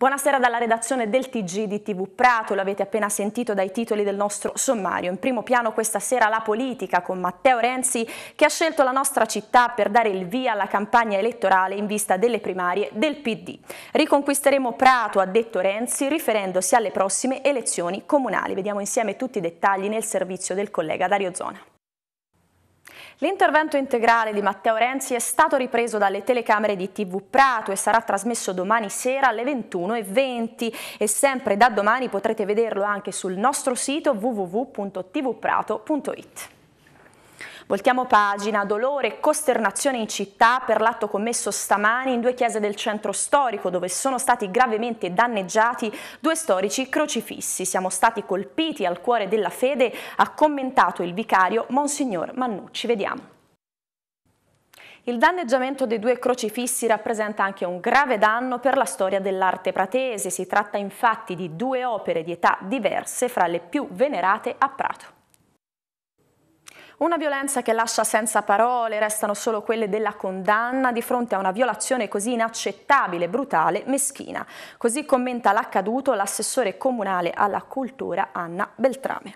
Buonasera dalla redazione del TG di TV Prato, l'avete appena sentito dai titoli del nostro sommario. In primo piano questa sera la politica con Matteo Renzi che ha scelto la nostra città per dare il via alla campagna elettorale in vista delle primarie del PD. Riconquisteremo Prato, ha detto Renzi, riferendosi alle prossime elezioni comunali. Vediamo insieme tutti i dettagli nel servizio del collega Dario Zona. L'intervento integrale di Matteo Renzi è stato ripreso dalle telecamere di TV Prato e sarà trasmesso domani sera alle 21.20 e sempre da domani potrete vederlo anche sul nostro sito www.tvprato.it. Voltiamo pagina, dolore e costernazione in città per l'atto commesso stamani in due chiese del centro storico dove sono stati gravemente danneggiati due storici crocifissi. Siamo stati colpiti al cuore della fede, ha commentato il vicario Monsignor Mannucci. Vediamo. Il danneggiamento dei due crocifissi rappresenta anche un grave danno per la storia dell'arte pratese. Si tratta infatti di due opere di età diverse fra le più venerate a Prato. Una violenza che lascia senza parole, restano solo quelle della condanna di fronte a una violazione così inaccettabile, brutale, meschina. Così commenta l'accaduto l'assessore comunale alla cultura Anna Beltrame.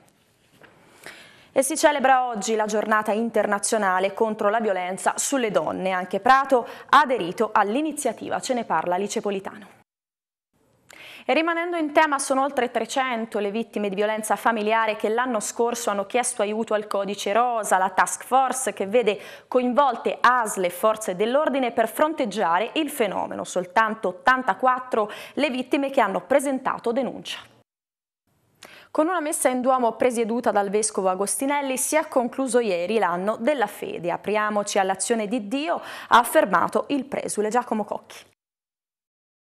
E si celebra oggi la giornata internazionale contro la violenza sulle donne. Anche Prato ha aderito all'iniziativa, ce ne parla Alice Politano. E rimanendo in tema sono oltre 300 le vittime di violenza familiare che l'anno scorso hanno chiesto aiuto al Codice Rosa, la task force che vede coinvolte ASL e forze dell'ordine per fronteggiare il fenomeno. Soltanto 84 le vittime che hanno presentato denuncia. Con una messa in Duomo presieduta dal Vescovo Agostinelli si è concluso ieri l'anno della fede. Apriamoci all'azione di Dio, ha affermato il presule Giacomo Cocchi.